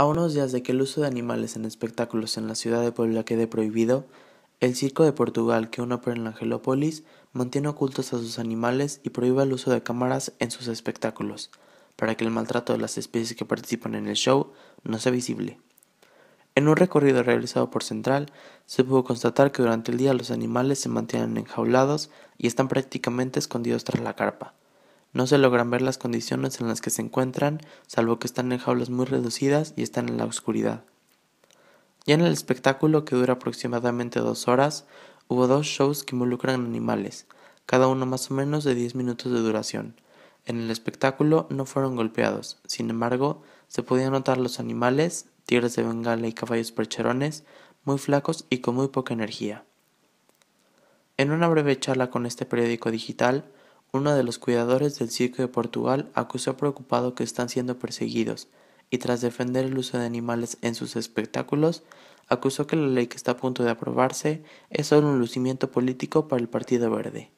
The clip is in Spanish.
A unos días de que el uso de animales en espectáculos en la ciudad de Puebla quede prohibido, el Circo de Portugal, que opera en la Angelópolis, mantiene ocultos a sus animales y prohíbe el uso de cámaras en sus espectáculos, para que el maltrato de las especies que participan en el show no sea visible. En un recorrido realizado por Central, se pudo constatar que durante el día los animales se mantienen enjaulados y están prácticamente escondidos tras la carpa. No se logran ver las condiciones en las que se encuentran, salvo que están en jaulas muy reducidas y están en la oscuridad. Ya en el espectáculo, que dura aproximadamente dos horas, hubo dos shows que involucran animales, cada uno más o menos de 10 minutos de duración. En el espectáculo no fueron golpeados, sin embargo, se podían notar los animales, tigres de Bengala y caballos percherones, muy flacos y con muy poca energía. En una breve charla con este periódico digital, uno de los cuidadores del circo de Portugal acusó preocupado que están siendo perseguidos y tras defender el uso de animales en sus espectáculos, acusó que la ley que está a punto de aprobarse es solo un lucimiento político para el Partido Verde.